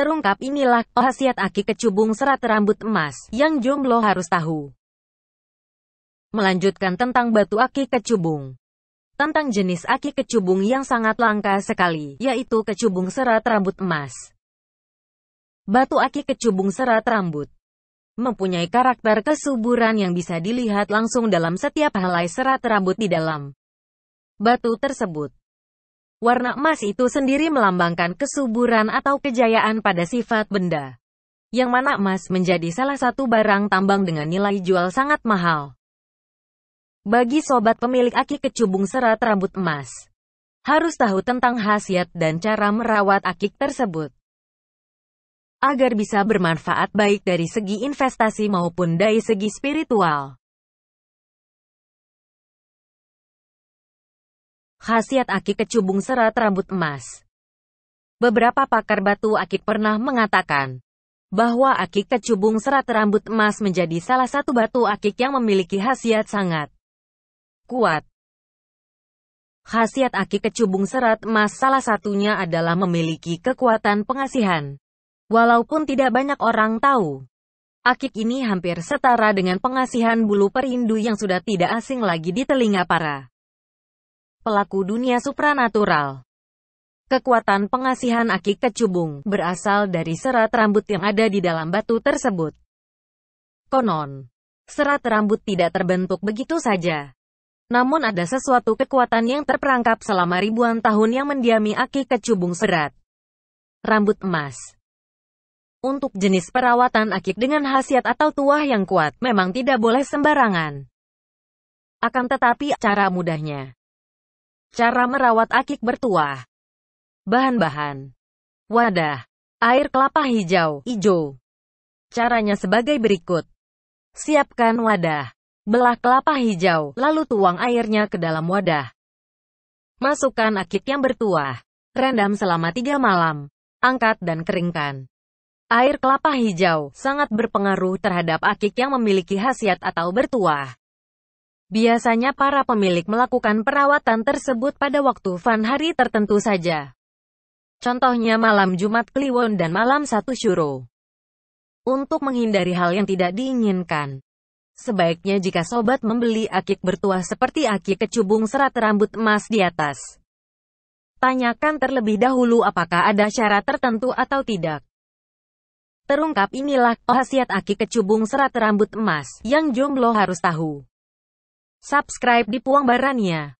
Terungkap inilah khasiat oh aki kecubung serat rambut emas yang jomblo harus tahu. Melanjutkan tentang batu aki kecubung. Tentang jenis aki kecubung yang sangat langka sekali, yaitu kecubung serat rambut emas. Batu aki kecubung serat rambut mempunyai karakter kesuburan yang bisa dilihat langsung dalam setiap helai serat rambut di dalam batu tersebut. Warna emas itu sendiri melambangkan kesuburan atau kejayaan pada sifat benda. Yang mana emas menjadi salah satu barang tambang dengan nilai jual sangat mahal. Bagi sobat pemilik aki kecubung serat rambut emas, harus tahu tentang khasiat dan cara merawat akik tersebut. Agar bisa bermanfaat baik dari segi investasi maupun dari segi spiritual. Khasiat akik kecubung serat rambut emas. Beberapa pakar batu akik pernah mengatakan bahwa akik kecubung serat rambut emas menjadi salah satu batu akik yang memiliki khasiat sangat kuat. Khasiat akik kecubung serat emas salah satunya adalah memiliki kekuatan pengasihan. Walaupun tidak banyak orang tahu, akik ini hampir setara dengan pengasihan bulu perindu yang sudah tidak asing lagi di telinga para pelaku dunia supranatural. Kekuatan pengasihan Aki Kecubung berasal dari serat rambut yang ada di dalam batu tersebut. Konon, serat rambut tidak terbentuk begitu saja. Namun ada sesuatu kekuatan yang terperangkap selama ribuan tahun yang mendiami Aki Kecubung serat. Rambut emas untuk jenis perawatan akik dengan khasiat atau tuah yang kuat memang tidak boleh sembarangan. Akan tetapi cara mudahnya Cara merawat akik bertuah. Bahan-bahan. Wadah. Air kelapa hijau, ijo. Caranya sebagai berikut. Siapkan wadah. Belah kelapa hijau, lalu tuang airnya ke dalam wadah. Masukkan akik yang bertuah. Rendam selama 3 malam. Angkat dan keringkan. Air kelapa hijau sangat berpengaruh terhadap akik yang memiliki khasiat atau bertuah. Biasanya para pemilik melakukan perawatan tersebut pada waktu van hari tertentu saja. Contohnya malam Jumat Kliwon dan malam Satu Syuro. Untuk menghindari hal yang tidak diinginkan, sebaiknya jika sobat membeli akik bertuah seperti akik kecubung serat rambut emas di atas. Tanyakan terlebih dahulu apakah ada syarat tertentu atau tidak. Terungkap inilah khasiat akik kecubung serat rambut emas yang jomblo harus tahu. Subscribe di Puang Barania.